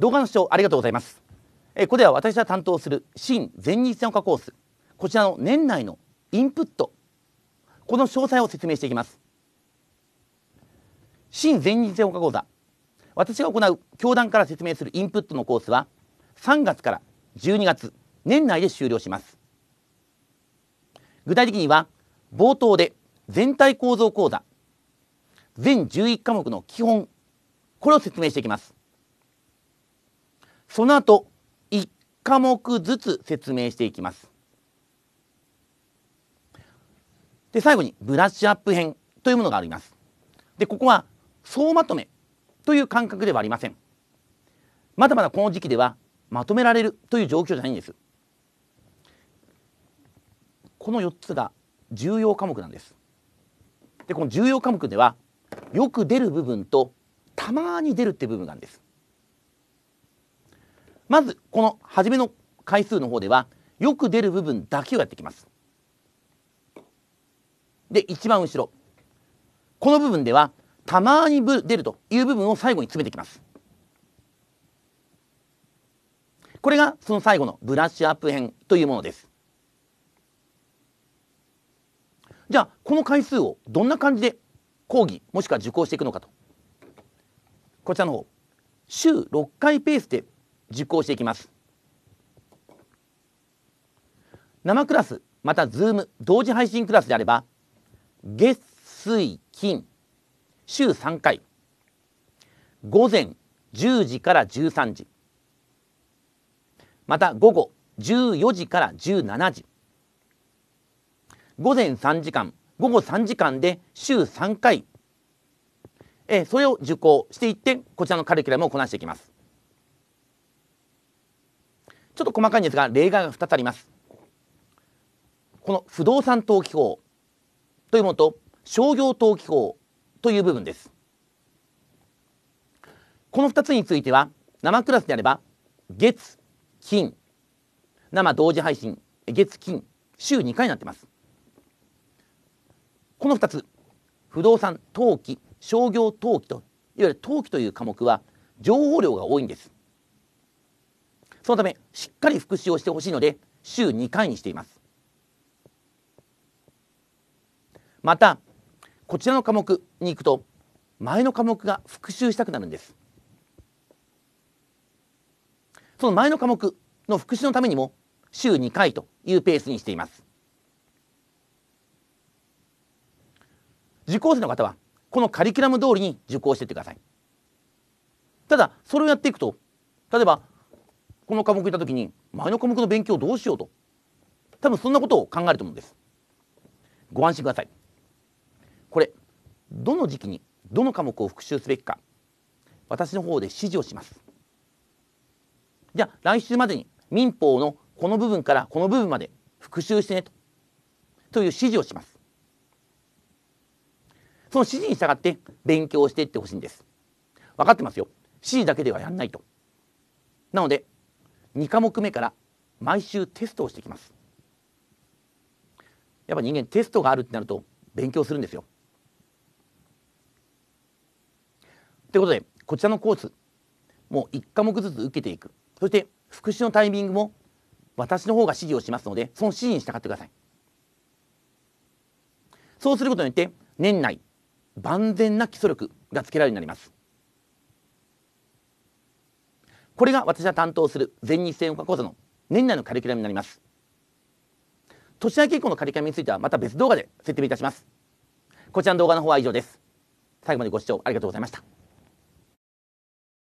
動画の視聴ありがとうございます。えここでは私が担当する新全日専科コース、こちらの年内のインプット、この詳細を説明していきます。新全日専科講座、私が行う教団から説明するインプットのコースは、3月から12月、年内で終了します。具体的には、冒頭で全体構造講座、全11科目の基本、これを説明していきます。その後1科目ずつ説明していきます。で最後にブラッシュアップ編というものがあります。でここは総まとめという感覚ではありません。まだまだこの時期ではまとめられるという状況じゃないんです。この4つが重要科目なんです。でこの重要科目ではよく出る部分とたまに出るって部分なんです。まずこの初めの回数の方ではよく出る部分だけをやってきますで一番後ろこの部分ではたまに出るという部分を最後に詰めてきますこれがその最後のブラッシュアップ編というものですじゃあこの回数をどんな感じで講義もしくは受講していくのかとこちらの方週6回ペースで実行していきます生クラスまた Zoom 同時配信クラスであれば月水金週3回午前10時から13時また午後14時から17時午前3時間午後3時間で週3回えそれを受講していってこちらのカリキュラムをこなしていきます。ちょっと細かいんですが例外が2つありますこの不動産登記法というものと商業登記法という部分ですこの2つについては生クラスであれば月金生同時配信月金週2回になってますこの2つ不動産登記商業登記といわゆる登記という科目は情報量が多いんですそのためしっかり復習をしてほしいので週2回にしていますまたこちらの科目に行くと前の科目が復習したくなるんですその前の科目の復習のためにも週2回というペースにしています受講生の方はこのカリキュラム通りに受講していってくださいただそれをやっていくと例えばこの科目いた時に前の科目の勉強どうしようと多分そんなことを考えると思うんですご安心くださいこれどの時期にどの科目を復習すべきか私の方で指示をしますじゃあ来週までに民法のこの部分からこの部分まで復習してねとという指示をしますその指示に従って勉強していってほしいんです分かってますよ指示だけではやんないとなので2科目目から毎週テストをしてきますやっぱ人間テストがあるってなると勉強するんですよということでこちらのコースもう1科目ずつ受けていくそして復習のタイミングも私の方が指示をしますのでその指示に従ってくださいそうすることによって年内万全な基礎力がつけられるようになりますこれが私が担当する全日制音楽講座の年内のカリキュラムになります年明け以降のカリキュラムについてはまた別動画で説明いたしますこちらの動画の方は以上です最後までご視聴ありがとうございました